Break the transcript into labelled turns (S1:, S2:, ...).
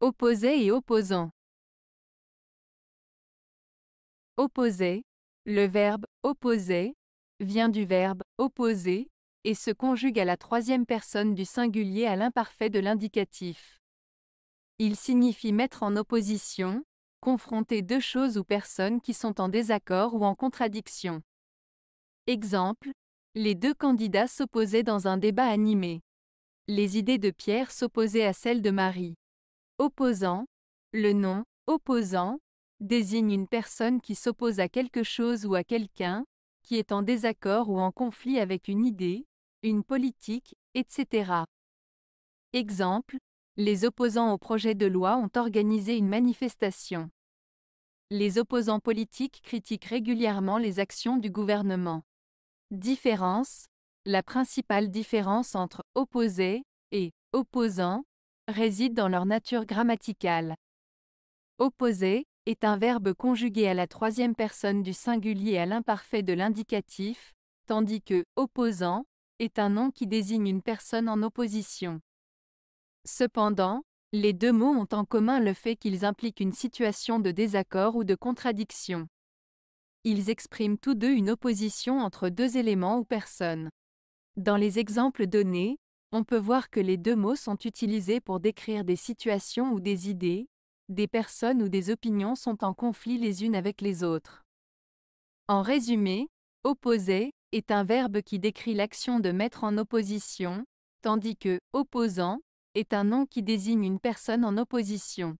S1: Opposé et opposant. Opposé. Le verbe opposer vient du verbe opposer et se conjugue à la troisième personne du singulier à l'imparfait de l'indicatif. Il signifie mettre en opposition, confronter deux choses ou personnes qui sont en désaccord ou en contradiction. Exemple, les deux candidats s'opposaient dans un débat animé. Les idées de Pierre s'opposaient à celles de Marie. Opposant. Le nom opposant désigne une personne qui s'oppose à quelque chose ou à quelqu'un, qui est en désaccord ou en conflit avec une idée, une politique, etc. Exemple, les opposants au projet de loi ont organisé une manifestation. Les opposants politiques critiquent régulièrement les actions du gouvernement. Différence, la principale différence entre opposé et opposant réside dans leur nature grammaticale. Opposé » est un verbe conjugué à la troisième personne du singulier à l'imparfait de l'indicatif, tandis que opposant est un nom qui désigne une personne en opposition. Cependant, les deux mots ont en commun le fait qu'ils impliquent une situation de désaccord ou de contradiction. Ils expriment tous deux une opposition entre deux éléments ou personnes. Dans les exemples donnés, on peut voir que les deux mots sont utilisés pour décrire des situations ou des idées, des personnes ou des opinions sont en conflit les unes avec les autres. En résumé, opposer est un verbe qui décrit l'action de mettre en opposition, tandis que opposant est un nom qui désigne une personne en opposition.